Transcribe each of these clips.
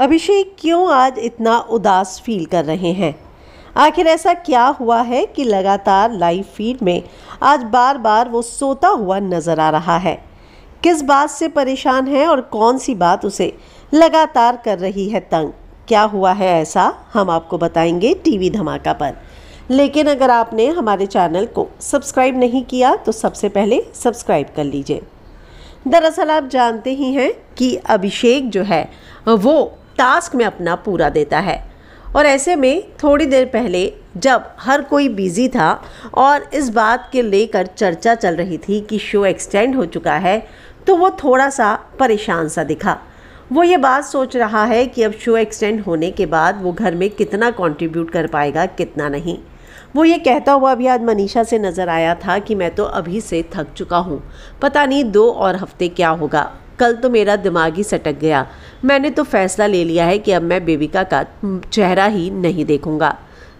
अभिषेक क्यों आज इतना उदास फील कर रहे हैं आखिर ऐसा क्या हुआ है कि लगातार लाइव फीड में आज बार बार वो सोता हुआ नज़र आ रहा है किस बात से परेशान है और कौन सी बात उसे लगातार कर रही है तंग क्या हुआ है ऐसा हम आपको बताएंगे टीवी धमाका पर लेकिन अगर आपने हमारे चैनल को सब्सक्राइब नहीं किया तो सबसे पहले सब्सक्राइब कर लीजिए दरअसल आप जानते ही हैं कि अभिषेक जो है वो टास्क में अपना पूरा देता है और ऐसे में थोड़ी देर पहले जब हर कोई बिज़ी था और इस बात के लेकर चर्चा चल रही थी कि शो एक्सटेंड हो चुका है तो वो थोड़ा सा परेशान सा दिखा वो ये बात सोच रहा है कि अब शो एक्सटेंड होने के बाद वो घर में कितना कंट्रीब्यूट कर पाएगा कितना नहीं वो ये कहता हुआ अभी आज मनीषा से नज़र आया था कि मैं तो अभी से थक चुका हूँ पता नहीं दो और हफ्ते क्या होगा कल तो मेरा दिमाग ही सटक गया मैंने तो फैसला ले लिया है कि अब मैं बेबिका का चेहरा ही नहीं देखूंगा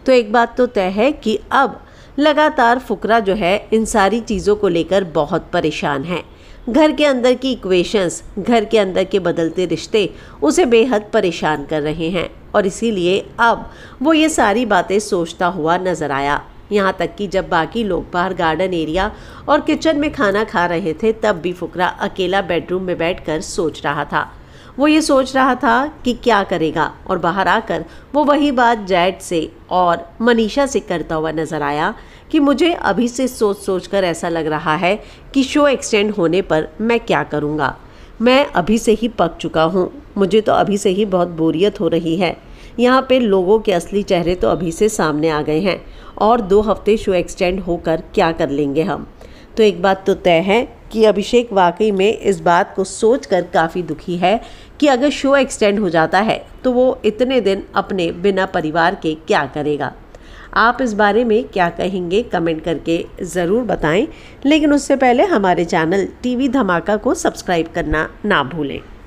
तो एक बात तो तय है कि अब लगातार फुकरा जो है इन सारी चीज़ों को लेकर बहुत परेशान है घर के अंदर की इक्वेशंस घर के अंदर के बदलते रिश्ते उसे बेहद परेशान कर रहे हैं और इसीलिए अब वो ये सारी बातें सोचता हुआ नज़र आया यहाँ तक कि जब बाकी लोग बाहर गार्डन एरिया और किचन में खाना खा रहे थे तब भी फुकरा अकेला बेडरूम में बैठकर सोच रहा था वो ये सोच रहा था कि क्या करेगा और बाहर आकर वो वही बात जैट से और मनीषा से करता हुआ नज़र आया कि मुझे अभी से सोच सोच कर ऐसा लग रहा है कि शो एक्सटेंड होने पर मैं क्या करूँगा मैं अभी से ही पक चुका हूँ मुझे तो अभी से ही बहुत बोरियत हो रही है यहाँ पे लोगों के असली चेहरे तो अभी से सामने आ गए हैं और दो हफ्ते शो एक्सटेंड होकर क्या कर लेंगे हम तो एक बात तो तय है कि अभिषेक वाकई में इस बात को सोच कर काफ़ी दुखी है कि अगर शो एक्सटेंड हो जाता है तो वो इतने दिन अपने बिना परिवार के क्या करेगा आप इस बारे में क्या कहेंगे कमेंट करके ज़रूर बताएं लेकिन उससे पहले हमारे चैनल टीवी धमाका को सब्सक्राइब करना ना भूलें